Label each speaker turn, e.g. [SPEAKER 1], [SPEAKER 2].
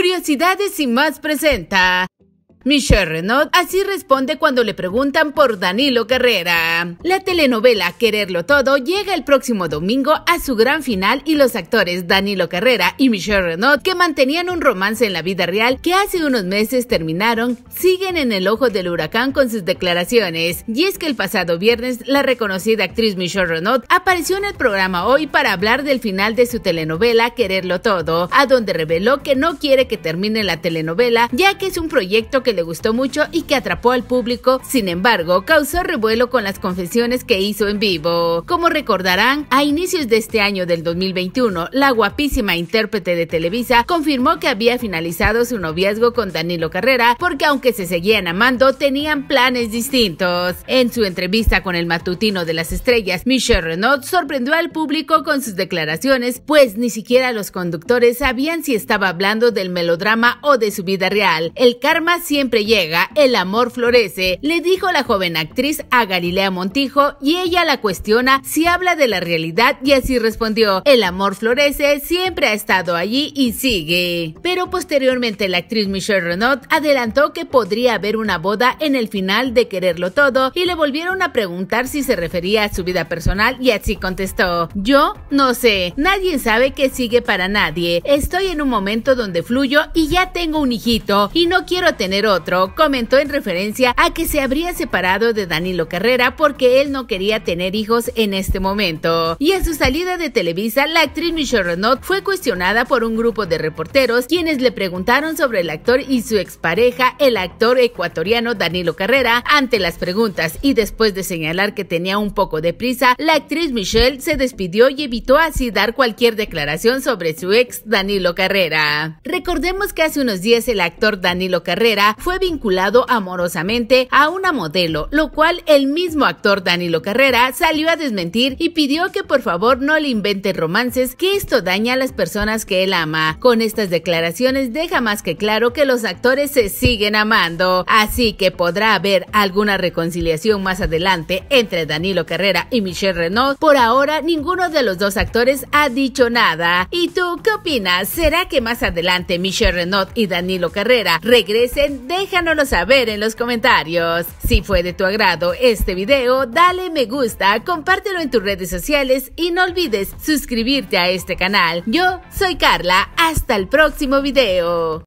[SPEAKER 1] Curiosidades y más presenta Michelle Renaud así responde cuando le preguntan por Danilo Carrera. La telenovela Quererlo Todo llega el próximo domingo a su gran final y los actores Danilo Carrera y Michelle Renaud, que mantenían un romance en la vida real que hace unos meses terminaron, siguen en el ojo del huracán con sus declaraciones. Y es que el pasado viernes la reconocida actriz Michelle Renaud apareció en el programa Hoy para hablar del final de su telenovela Quererlo Todo, a donde reveló que no quiere que termine la telenovela ya que es un proyecto que le gustó mucho y que atrapó al público, sin embargo, causó revuelo con las confesiones que hizo en vivo. Como recordarán, a inicios de este año del 2021, la guapísima intérprete de Televisa confirmó que había finalizado su noviazgo con Danilo Carrera porque aunque se seguían amando, tenían planes distintos. En su entrevista con el matutino de las estrellas, Michelle Renaud sorprendió al público con sus declaraciones, pues ni siquiera los conductores sabían si estaba hablando del melodrama o de su vida real. El karma siempre llega, el amor florece, le dijo la joven actriz a Galilea Montijo y ella la cuestiona si habla de la realidad y así respondió, el amor florece, siempre ha estado allí y sigue. Pero posteriormente la actriz Michelle renault adelantó que podría haber una boda en el final de Quererlo Todo y le volvieron a preguntar si se refería a su vida personal y así contestó, yo no sé, nadie sabe que sigue para nadie, estoy en un momento donde fluyo y ya tengo un hijito y no quiero tener otro, comentó en referencia a que se habría separado de Danilo Carrera porque él no quería tener hijos en este momento. Y a su salida de Televisa, la actriz Michelle Renaud fue cuestionada por un grupo de reporteros quienes le preguntaron sobre el actor y su expareja, el actor ecuatoriano Danilo Carrera, ante las preguntas y después de señalar que tenía un poco de prisa, la actriz Michelle se despidió y evitó así dar cualquier declaración sobre su ex Danilo Carrera. Recordemos que hace unos días el actor Danilo Carrera fue vinculado amorosamente a una modelo, lo cual el mismo actor Danilo Carrera salió a desmentir y pidió que por favor no le invente romances, que esto daña a las personas que él ama. Con estas declaraciones deja más que claro que los actores se siguen amando, así que podrá haber alguna reconciliación más adelante entre Danilo Carrera y Michelle Renaud? Por ahora, ninguno de los dos actores ha dicho nada. ¿Y tú qué opinas? ¿Será que más adelante Michelle Renaud y Danilo Carrera regresen? déjanoslo saber en los comentarios. Si fue de tu agrado este video, dale me gusta, compártelo en tus redes sociales y no olvides suscribirte a este canal. Yo soy Carla, hasta el próximo video.